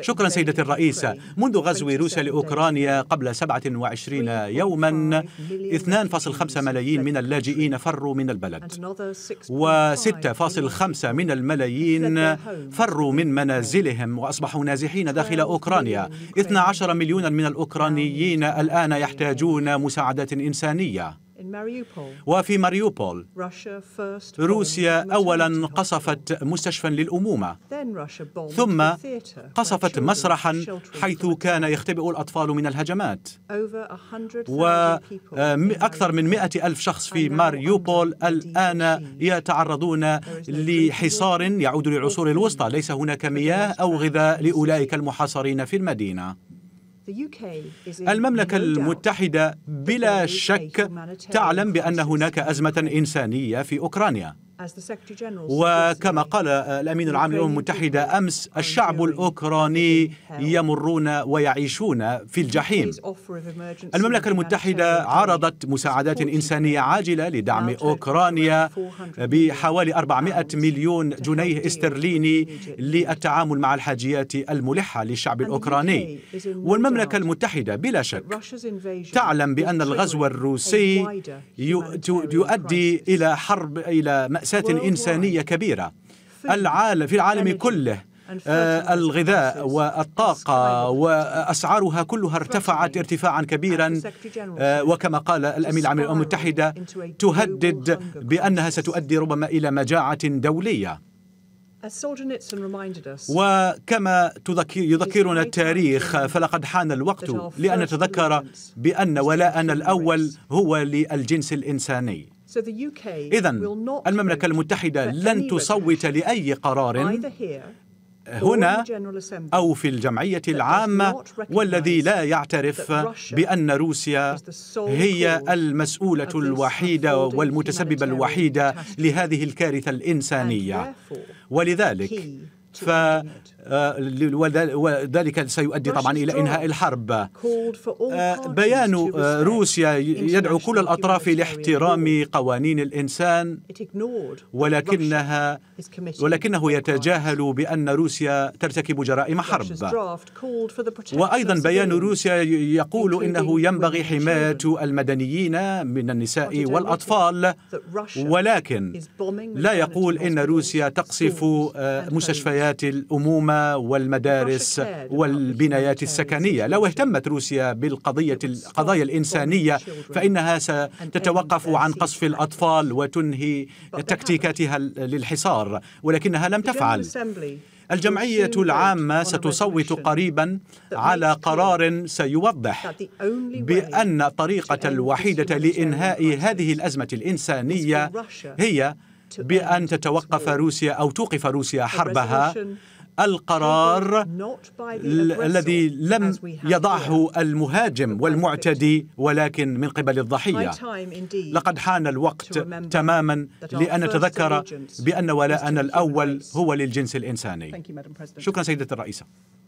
شكرا سيدة الرئيسة منذ غزو روسيا لأوكرانيا قبل 27 يوما 2.5 ملايين من اللاجئين فروا من البلد و6.5 من الملايين فروا من منازلهم وأصبحوا نازحين داخل أوكرانيا 12 مليونا من الأوكرانيين الآن يحتاجون مساعدات إنسانية وفي ماريوبول روسيا أولا قصفت مستشفى للأمومة ثم قصفت مسرحا حيث كان يختبئ الأطفال من الهجمات وأكثر آه، من مئة ألف شخص في ماريوبول الآن يتعرضون لحصار يعود للعصور الوسطى ليس هناك مياه أو غذاء لأولئك المحاصرين في المدينة المملكة المتحدة بلا شك تعلم بأن هناك أزمة إنسانية في أوكرانيا وكما قال الأمين العام للأمم المتحدة أمس الشعب الأوكراني يمرون ويعيشون في الجحيم المملكة المتحدة عرضت مساعدات إنسانية عاجلة لدعم أوكرانيا بحوالي 400 مليون جنيه استرليني للتعامل مع الحاجيات الملحة للشعب الأوكراني والمملكة المتحدة بلا شك تعلم بأن الغزو الروسي يؤدي إلى حرب إلى مأساة مأساة إنسانية كبيرة العالم في العالم كله آه، الغذاء والطاقة أيوة. وأسعارها كلها ارتفعت ارتفاعا كبيرا آه، وكما قال الأمين العام للأمم المتحدة تهدد بأنها ستؤدي ربما إلى مجاعة دولية وكما تذكر يذكرنا التاريخ فلقد حان الوقت لأن نتذكر بأن ولاءنا الأول هو للجنس الإنساني إذا المملكة المتحدة لن تصوت لأي قرار هنا أو في الجمعية العامة والذي لا يعترف بأن روسيا هي المسؤولة الوحيدة والمتسببة الوحيدة لهذه الكارثة الإنسانية ولذلك آه، وذلك سيؤدي طبعا إلى إنهاء الحرب آه، بيان روسيا يدعو كل الأطراف لاحترام قوانين الإنسان ولكنها ولكنه يتجاهل بأن روسيا ترتكب جرائم حرب وأيضا بيان روسيا يقول إنه ينبغي حماية المدنيين من النساء والأطفال ولكن لا يقول إن روسيا تقصف آه، مستشفيات مستشفيات الأمومة والمدارس والبنايات السكنية لو اهتمت روسيا بالقضية القضايا الإنسانية فإنها ستتوقف عن قصف الأطفال وتنهي تكتيكاتها للحصار ولكنها لم تفعل الجمعية العامة ستصوت قريبا على قرار سيوضح بأن الطريقة الوحيدة لإنهاء هذه الأزمة الإنسانية هي بأن تتوقف روسيا أو توقف روسيا حربها القرار الذي لم يضعه المهاجم والمعتدي ولكن من قبل الضحية لقد حان الوقت تماما لأن نتذكر بأن ولاءنا الأول هو للجنس الإنساني شكرا سيدة الرئيسة